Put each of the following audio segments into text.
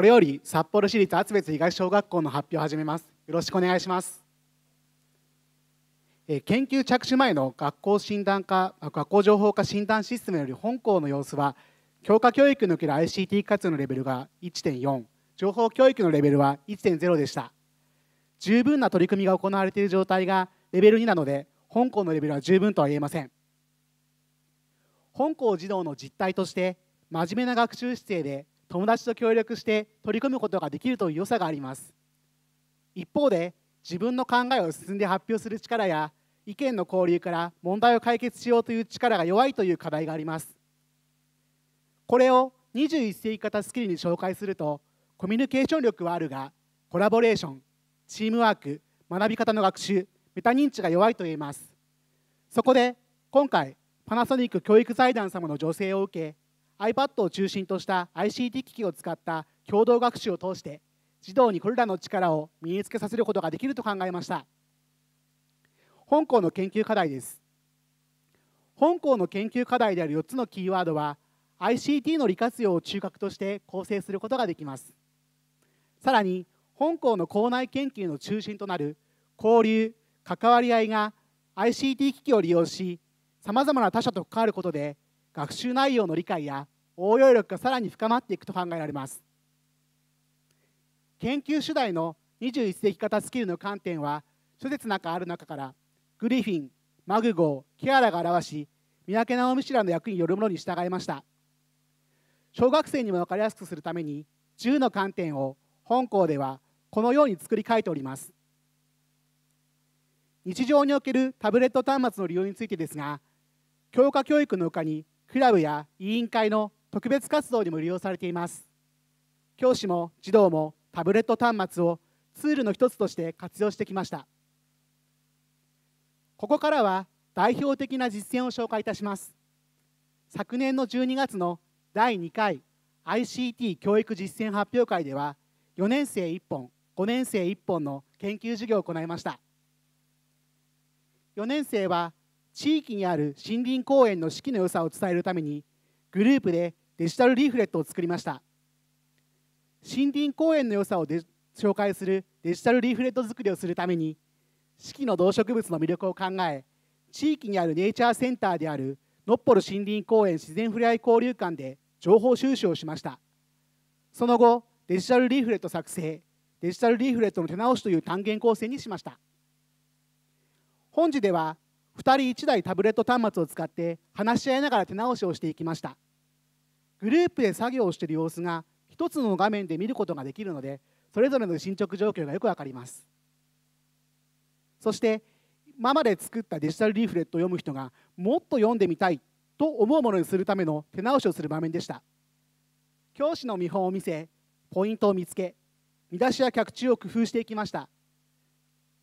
これより札幌市立厚別東小学校の発表を始めますよろしくお願いします研究着手前の学校診断科学校情報化診断システムより本校の様子は教科教育における ICT 活用のレベルが1.4情報教育のレベルは1.0でした十分な取り組みが行われている状態がレベル2なので本校のレベルは十分とは言えません本校児童の実態として真面目な学習姿勢で友達と協力して取り組むことができるという良さがあります一方で自分の考えを進んで発表する力や意見の交流から問題を解決しようという力が弱いという課題がありますこれを21世紀型スキルに紹介するとコミュニケーション力はあるがコラボレーションチームワーク学び方の学習メタ認知が弱いと言えますそこで今回パナソニック教育財団様の助成を受け iPad を中心とした ICT 機器を使った共同学習を通して児童にこれらの力を身につけさせることができると考えました本校の研究課題です本校の研究課題である4つのキーワードは ICT の利活用を中核として構成することができますさらに本校の校内研究の中心となる交流関わり合いが ICT 機器を利用しさまざまな他者と関わることで学習内容の理解や応用力がさらに深まっていくと考えられます研究主題の21世紀型スキルの観点は諸説なんかある中からグリフィンマグゴーケアラが表し三宅直美氏らの役によるものに従いました小学生にも分かりやすくするために10の観点を本校ではこのように作り変えております日常におけるタブレット端末の利用についてですが教科教育の他にクラブや委員会の特別活動にも利用されています教師も児童もタブレット端末をツールの一つとして活用してきましたここからは代表的な実践を紹介いたします昨年の12月の第2回 ICT 教育実践発表会では4年生1本5年生1本の研究授業を行いました4年生は地域にある森林公園の四季の良さを伝えるためにグループでデジタルリーフレットを作りました森林公園の良さを紹介するデジタルリーフレット作りをするために四季の動植物の魅力を考え地域にあるネイチャーセンターであるノッポル森林公園自然ふれあい交流館で情報収集をしましたその後デジタルリーフレット作成デジタルリーフレットの手直しという単元構成にしました本次では2人1台タブレット端末を使って話し合いながら手直しをしていきましたグループで作業をしている様子が1つの画面で見ることができるのでそれぞれの進捗状況がよくわかりますそして今まで作ったデジタルリーフレットを読む人がもっと読んでみたいと思うものにするための手直しをする場面でした教師の見本を見せポイントを見つけ見出しや脚注を工夫していきました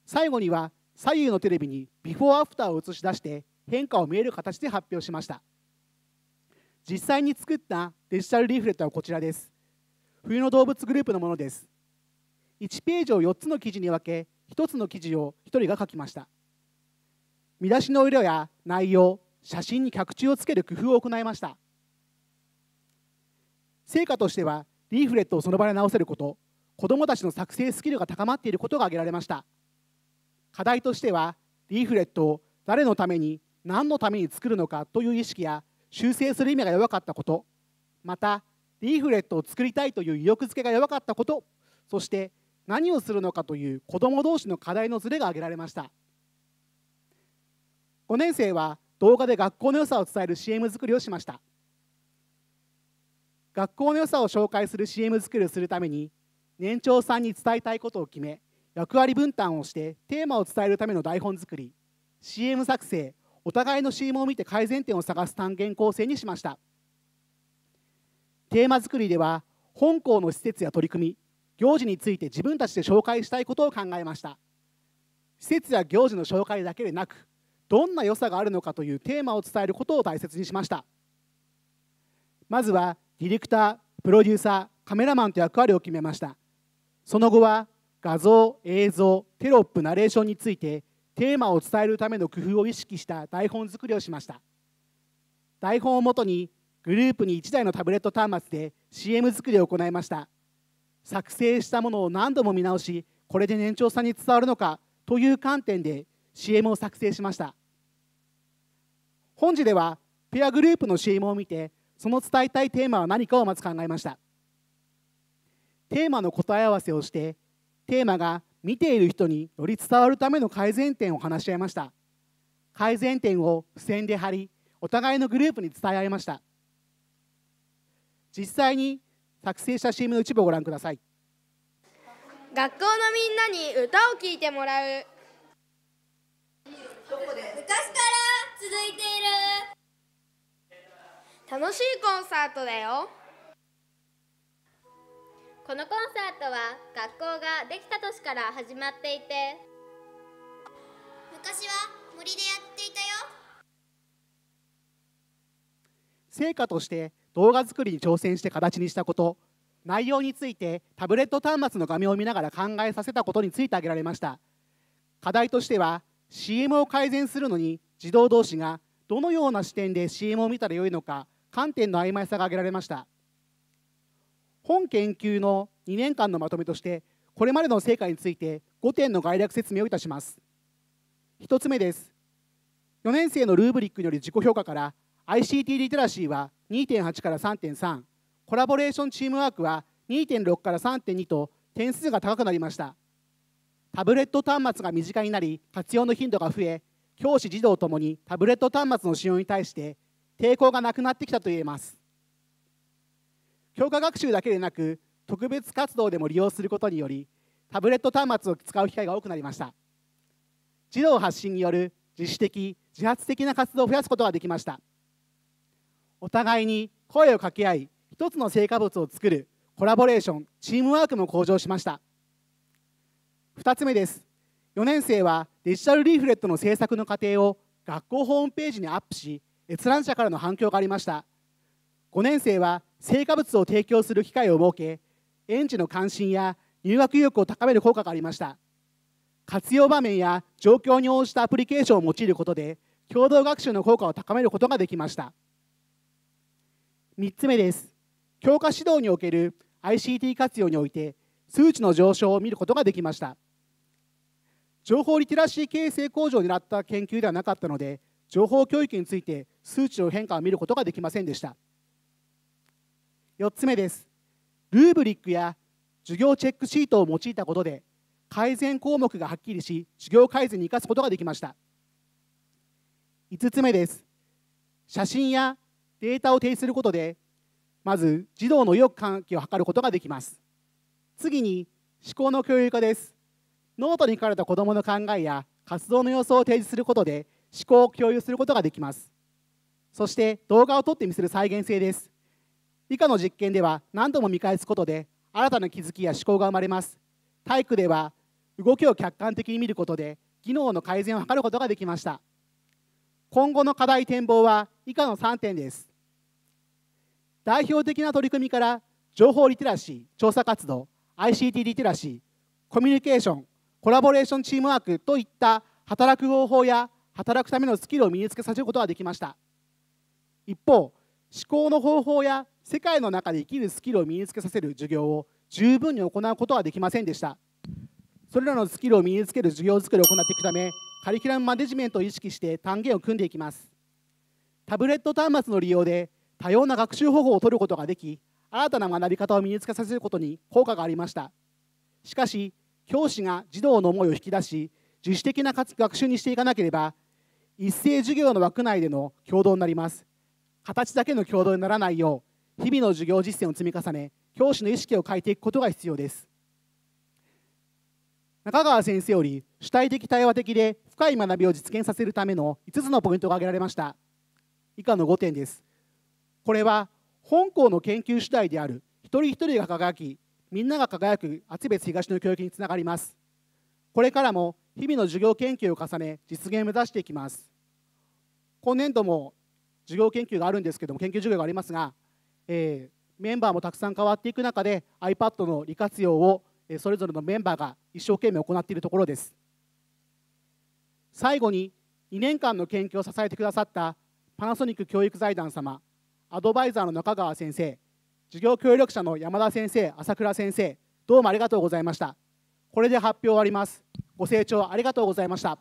最後には左右のテレビにビフォーアフターを映し出して変化を見える形で発表しました実際に作ったデジタルリーフレットはこちらです冬の動物グループのものです1ページを4つの記事に分け1つの記事を1人が書きました見出しの色や内容写真に脚注をつける工夫を行いました成果としてはリーフレットをその場で直せること子どもたちの作成スキルが高まっていることが挙げられました課題としてはリーフレットを誰のために何のために作るのかという意識や修正する意味が弱かったことまたリーフレットを作りたいという意欲づけが弱かったことそして何をするのかという子ども同士の課題のズレが挙げられました5年生は動画で学校の良さを伝える CM 作りをしました学校の良さを紹介する CM 作りをするために年長さんに伝えたいことを決め役割分担をしてテーマを伝えるための台本作り CM 作成お互いの CM を見て改善点を探す単元構成にしましたテーマ作りでは本校の施設や取り組み行事について自分たちで紹介したいことを考えました施設や行事の紹介だけでなくどんな良さがあるのかというテーマを伝えることを大切にしましたまずはディレクタープロデューサーカメラマンと役割を決めましたその後は画像映像テロップナレーションについてテーマを伝えるための工夫を意識した台本作りをしました台本をもとにグループに1台のタブレット端末で CM 作りを行いました作成したものを何度も見直しこれで年長さんに伝わるのかという観点で CM を作成しました本時ではペアグループの CM を見てその伝えたいテーマは何かをまず考えましたテーマの答え合わせをしてテーマが見ている人により伝わるための改善点を話し合いました改善点を付箋で貼りお互いのグループに伝え合いました実際に作成した CM の一部をご覧ください学校のみんなに歌を聴いてもらう昔から続いている楽しいコンサートだよこのコンサートは学校ができた年から始まっていて昔は森でやっていたよ成果として動画作りに挑戦して形にしたこと内容についてタブレット端末の画面を見ながら考えさせたことについて挙げられました課題としては CM を改善するのに児童同士がどのような視点で CM を見たらよいのか観点の曖昧さが挙げられました本研究の2年間のまとめとしてこれまでの成果について5点の概略説明をいたします1つ目です4年生のルーブリックによる自己評価から ICT リテラシーは2.8から3.3コラボレーションチームワークは2.6から3.2と点数が高くなりましたタブレット端末が身近になり活用の頻度が増え教師児童ともにタブレット端末の使用に対して抵抗がなくなってきたといえます教科学習だけでなく特別活動でも利用することによりタブレット端末を使う機会が多くなりました児童発信による自主的自発的な活動を増やすことができましたお互いに声を掛け合い一つの成果物を作るコラボレーションチームワークも向上しました2つ目です4年生はデジタルリーフレットの制作の過程を学校ホームページにアップし閲覧者からの反響がありました5年生は成果物を提供する機会を設け園児の関心や入学意欲を高める効果がありました活用場面や状況に応じたアプリケーションを用いることで共同学習の効果を高めることができました3つ目です教科指導における ICT 活用において数値の上昇を見ることができました情報リテラシー形成向上を狙った研究ではなかったので情報教育について数値の変化を見ることができませんでした4つ目ですルーブリックや授業チェックシートを用いたことで改善項目がはっきりし授業改善に生かすことができました5つ目です写真やデータを提示することでまず児童の意欲喚起を図ることができます次に思考の共有化ですノートに書かれた子どもの考えや活動の様子を提示することで思考を共有することができますそして動画を撮ってみせる再現性です以下の実験では何度も見返すことで新たな気づきや思考が生まれます体育では動きを客観的に見ることで技能の改善を図ることができました今後の課題展望は以下の3点です代表的な取り組みから情報リテラシー調査活動 ICT リテラシーコミュニケーションコラボレーションチームワークといった働く方法や働くためのスキルを身につけさせることができました一方思考の方法や世界の中で生きるスキルを身につけさせる授業を十分に行うことはできませんでしたそれらのスキルを身につける授業づくりを行っていくためカリキュラムマネジメントを意識して単元を組んでいきますタブレット端末の利用で多様な学習方法を取ることができ新たな学び方を身につけさせることに効果がありましたしかし教師が児童の思いを引き出し自主的な学習にしていかなければ一斉授業の枠内での共同になります形だけの共同にならないよう日々の授業実践を積み重ね教師の意識を変えていくことが必要です中川先生より主体的対話的で深い学びを実現させるための5つのポイントが挙げられました以下の5点ですこれは本校の研究主体である一人一人が輝きみんなが輝く厚別東の教育につながりますこれからも日々の授業研究を重ね実現を目指していきます今年度も授業研究があるんですけども研究授業がありますがえー、メンバーもたくさん変わっていく中で iPad の利活用をそれぞれのメンバーが一生懸命行っているところです最後に2年間の研究を支えてくださったパナソニック教育財団様アドバイザーの中川先生授業協力者の山田先生朝倉先生どうもありがとうございましたこれで発表終わりますご清聴ありがとうございました